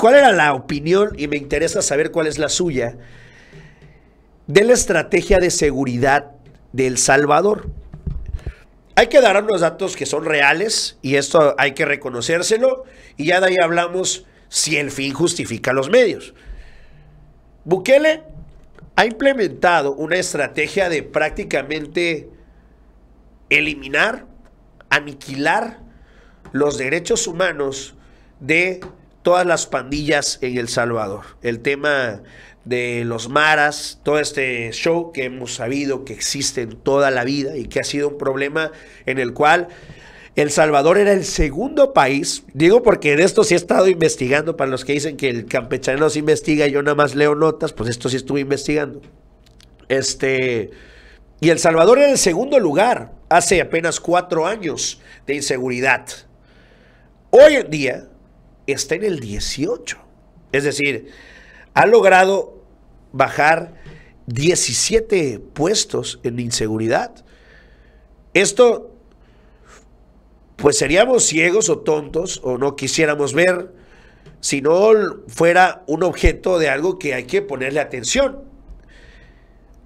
¿Cuál era la opinión? Y me interesa saber cuál es la suya de la estrategia de seguridad del Salvador. Hay que dar unos datos que son reales y esto hay que reconocérselo y ya de ahí hablamos si el fin justifica los medios. Bukele ha implementado una estrategia de prácticamente eliminar, aniquilar los derechos humanos de todas las pandillas en El Salvador. El tema de los maras, todo este show que hemos sabido que existe en toda la vida y que ha sido un problema en el cual El Salvador era el segundo país, digo porque en esto sí he estado investigando, para los que dicen que el campechano se investiga y yo nada más leo notas, pues esto sí estuve investigando. Este, y El Salvador era el segundo lugar hace apenas cuatro años de inseguridad. Hoy en día, está en el 18. Es decir, ha logrado bajar 17 puestos en inseguridad. Esto, pues seríamos ciegos o tontos o no quisiéramos ver si no fuera un objeto de algo que hay que ponerle atención.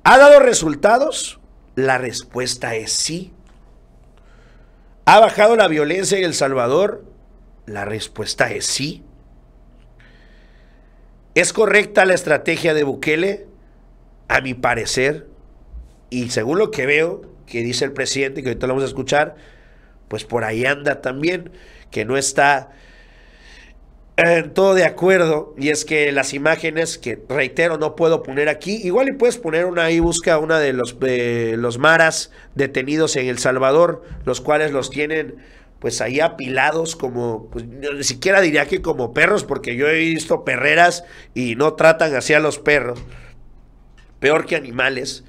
¿Ha dado resultados? La respuesta es sí. ¿Ha bajado la violencia en El Salvador? La respuesta es sí. ¿Es correcta la estrategia de Bukele? A mi parecer, y según lo que veo, que dice el presidente, que ahorita lo vamos a escuchar, pues por ahí anda también, que no está eh, en todo de acuerdo. Y es que las imágenes que, reitero, no puedo poner aquí, igual y puedes poner una ahí, busca una de los, de los maras detenidos en El Salvador, los cuales los tienen pues ahí apilados como, pues, ni siquiera diría que como perros, porque yo he visto perreras y no tratan así a los perros, peor que animales,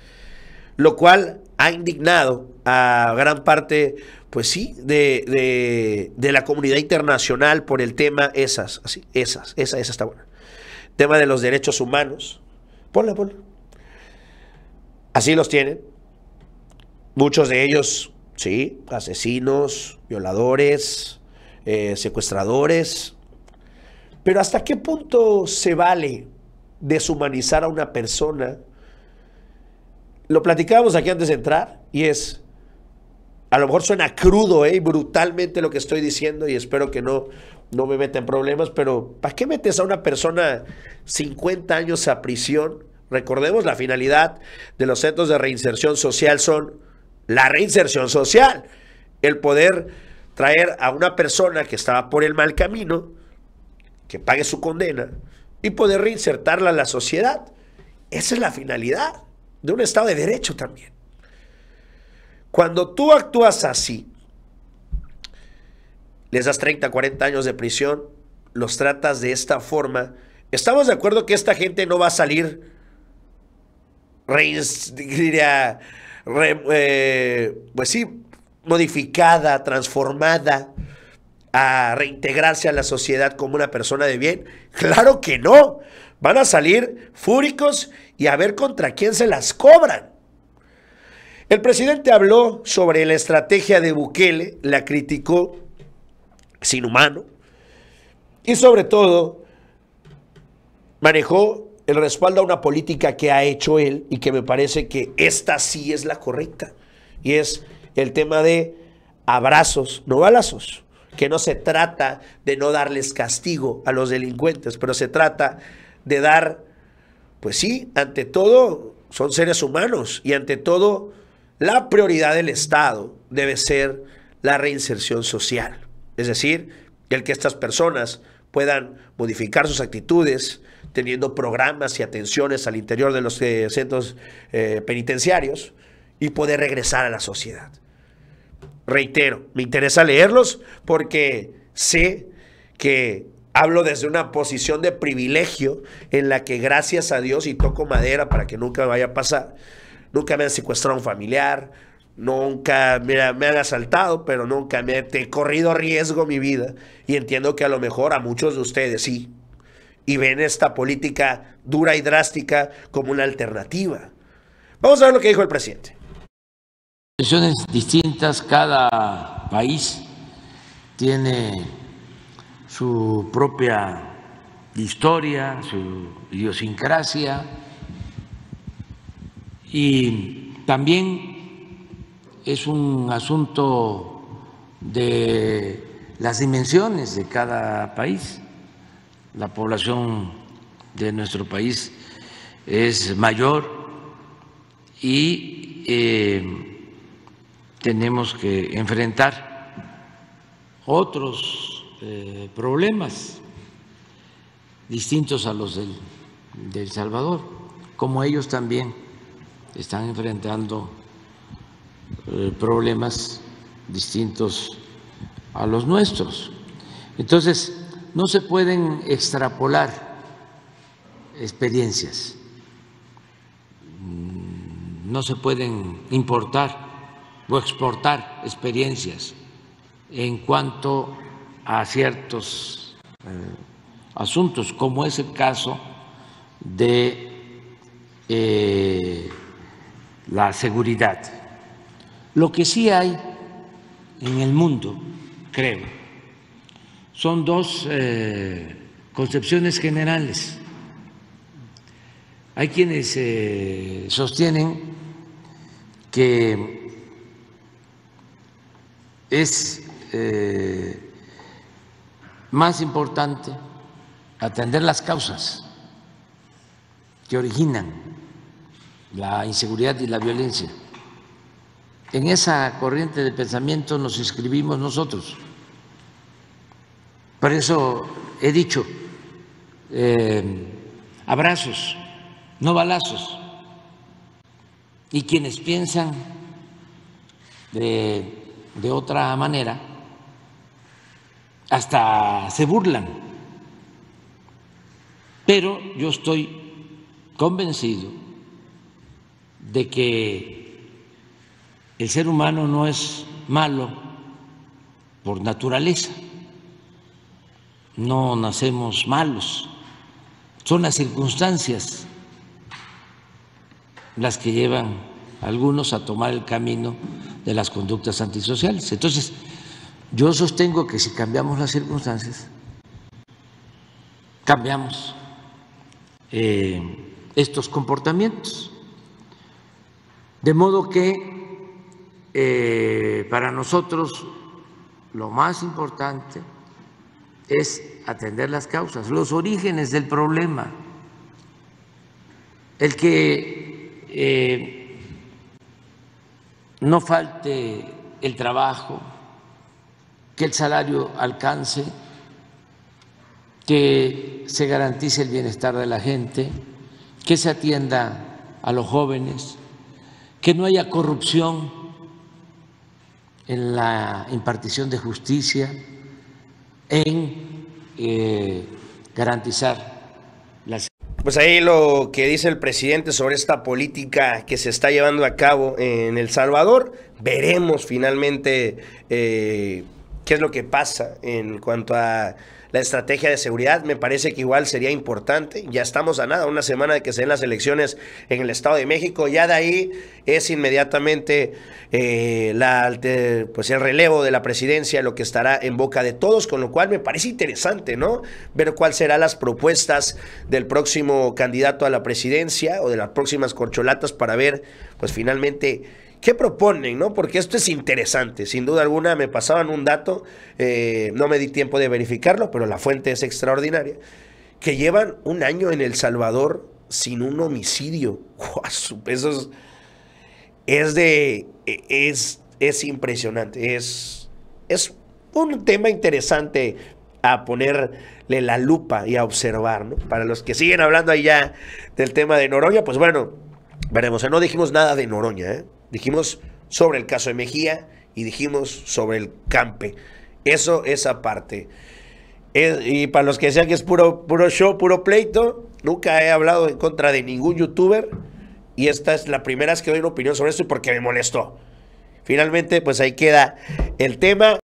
lo cual ha indignado a gran parte, pues sí, de, la comunidad internacional por el tema esas, así, esas, esa, esa está buena. Tema de los derechos humanos, Ponle, ponle... Así los tienen. Muchos de ellos ¿sí? Asesinos, violadores, eh, secuestradores. Pero ¿hasta qué punto se vale deshumanizar a una persona? Lo platicábamos aquí antes de entrar y es, a lo mejor suena crudo eh, y brutalmente lo que estoy diciendo y espero que no, no me meta en problemas, pero ¿para qué metes a una persona 50 años a prisión? Recordemos, la finalidad de los centros de reinserción social son la reinserción social, el poder traer a una persona que estaba por el mal camino, que pague su condena y poder reinsertarla en la sociedad. Esa es la finalidad de un Estado de Derecho también. Cuando tú actúas así, les das 30, 40 años de prisión, los tratas de esta forma, estamos de acuerdo que esta gente no va a salir reinsertada, eh, pues sí, modificada, transformada, a reintegrarse a la sociedad como una persona de bien? Claro que no. Van a salir fúricos y a ver contra quién se las cobran. El presidente habló sobre la estrategia de Bukele, la criticó sin humano y sobre todo manejó el respaldo a una política que ha hecho él y que me parece que esta sí es la correcta. Y es el tema de abrazos, no balazos. Que no se trata de no darles castigo a los delincuentes, pero se trata de dar, pues sí, ante todo son seres humanos y ante todo la prioridad del Estado debe ser la reinserción social. Es decir, el que estas personas puedan modificar sus actitudes, teniendo programas y atenciones al interior de los eh, centros eh, penitenciarios y poder regresar a la sociedad. Reitero, me interesa leerlos porque sé que hablo desde una posición de privilegio en la que gracias a Dios y toco madera para que nunca vaya a pasar, nunca me han secuestrado un familiar, Nunca, me han asaltado, pero nunca me he corrido riesgo mi vida. Y entiendo que a lo mejor a muchos de ustedes sí. Y ven esta política dura y drástica como una alternativa. Vamos a ver lo que dijo el presidente. distintas, cada país tiene su propia historia, su idiosincrasia y también es un asunto de las dimensiones de cada país. La población de nuestro país es mayor y eh, tenemos que enfrentar otros eh, problemas distintos a los del, del Salvador, como ellos también están enfrentando eh, problemas distintos a los nuestros. Entonces, no se pueden extrapolar experiencias, mm, no se pueden importar o exportar experiencias en cuanto a ciertos eh, asuntos, como es el caso de eh, la seguridad. Lo que sí hay en el mundo, creo, son dos eh, concepciones generales. Hay quienes eh, sostienen que es eh, más importante atender las causas que originan la inseguridad y la violencia en esa corriente de pensamiento nos inscribimos nosotros. Por eso he dicho, eh, abrazos, no balazos. Y quienes piensan de otra manera, hasta se burlan. Pero yo estoy convencido de que el ser humano no es malo por naturaleza, no nacemos malos, son las circunstancias las que llevan a algunos a tomar el camino de las conductas antisociales. Entonces, yo sostengo que si cambiamos las circunstancias, cambiamos eh, estos comportamientos. De modo que eh, para nosotros lo más importante es atender las causas, los orígenes del problema. El que eh, no falte el trabajo, que el salario alcance, que se garantice el bienestar de la gente, que se atienda a los jóvenes, que no haya corrupción en la impartición de justicia, en eh, garantizar la pues ahí lo que dice el presidente sobre esta política que se está llevando a cabo en El Salvador. Veremos finalmente eh, qué es lo que pasa en cuanto a la estrategia de seguridad me parece que igual sería importante. Ya estamos a nada, una semana de que se den las elecciones en el Estado de México. Ya de ahí es inmediatamente eh, la, pues el relevo de la presidencia, lo que estará en boca de todos, con lo cual me parece interesante, ¿no? Ver cuáles serán las propuestas del próximo candidato a la presidencia o de las próximas corcholatas para ver, pues finalmente ¿Qué proponen? No? Porque esto es interesante. Sin duda alguna me pasaban un dato, eh, no me di tiempo de verificarlo, pero la fuente es extraordinaria, que llevan un año en El Salvador sin un homicidio. Eso es, es de... E, es, impresionante. Es, es un tema interesante a ponerle la lupa y a observar, Para los que siguen hablando allá del tema de Noroña, pues bueno, veremos. no dijimos nada de Noroña, ¿eh? dijimos sobre el caso de Mejía y dijimos sobre el campe. Eso, esa parte. y para los que decían que es puro, puro show, puro pleito, nunca he hablado en contra de ningún youtuber. Y esta es la primera vez que doy una opinión sobre esto y porque me molestó. Finalmente, pues ahí queda el tema.